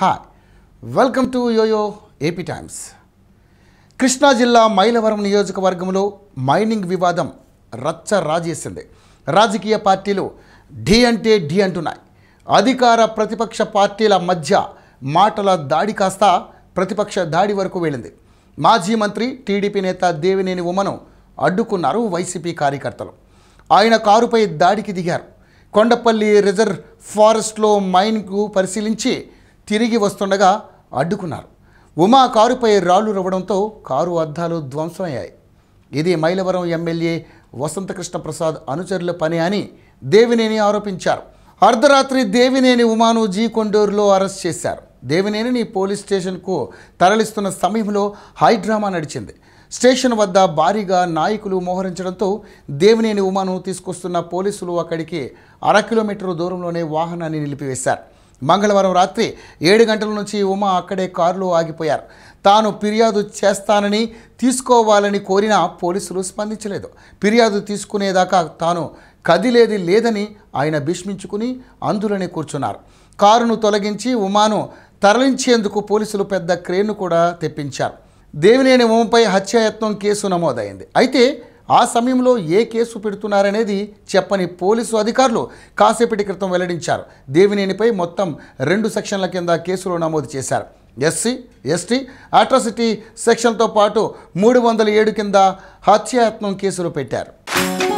hi welcome to YoYo AP Times Krishna జిల్లా మైలవరం నియోజకవర్గంలో mining వివాదం రచ్చ రాజేసింది రాజకీయ పార్టీలు ఢీ అంటే ఢీ అంటున్నాయి అధికార ప్రతిపక్ష పార్టీల మధ్య మాటల దాడి కాస్త ప్రతిపక్ష దాడి వరకు వెళ్ళింది మాజీ మంత్రి టీడీపీ నేత దేవినేని ఉమను అడ్డుకున్నారు వైసీపీ కార్యకర్తలు ఆయన కారుపై దాడికి దిగారు కొండపల్లి రిజర్వ్ ఫారెస్ట్లో మైన్కు పరిశీలించి తిరిగి వస్తుండగా అడ్డుకున్నారు ఉమా కారుపై రాళ్లు రవ్వడంతో కారు అద్దాలు ధ్వంసమయ్యాయి ఇది మైలవరం ఎమ్మెల్యే వసంతకృష్ణ ప్రసాద్ అనుచరుల పని అని దేవినేని ఆరోపించారు అర్ధరాత్రి దేవినేని ఉమాను జీ కొండూరులో అరెస్ట్ చేశారు దేవినేనిని పోలీస్ స్టేషన్కు తరలిస్తున్న సమయంలో హై డ్రామా నడిచింది స్టేషన్ వద్ద భారీగా నాయకులు మోహరించడంతో దేవినేని ఉమాను తీసుకొస్తున్న పోలీసులు అక్కడికి అర కిలోమీటరు దూరంలోనే వాహనాన్ని నిలిపివేశారు మంగళవారం రాత్రి ఏడు గంటల నుంచి ఉమా అక్కడే కారులో ఆగిపోయారు తాను ఫిర్యాదు చేస్తానని తీసుకోవాలని కోరినా పోలీసులు స్పందించలేదు ఫిర్యాదు తీసుకునేదాకా తాను కదిలేది లేదని ఆయన భీష్మించుకుని అందులోనే కూర్చున్నారు కారును తొలగించి ఉమాను తరలించేందుకు పోలీసులు పెద్ద క్రేన్ను కూడా తెప్పించారు దేవినేని ఉమపై హత్యాయత్నం కేసు నమోదైంది అయితే ఆ సమయంలో ఏ కేసు పెడుతున్నారనేది చెప్పని పోలీసు అధికారులు కాసేపటి క్రితం వెల్లడించారు దేవినేనిపై మొత్తం రెండు సెక్షన్ల కింద కేసులు నమోదు చేశారు ఎస్సీ ఎస్టీ అట్రాసిటీ సెక్షన్తో పాటు మూడు వందల ఏడు కింద హత్యాయత్నం కేసులు పెట్టారు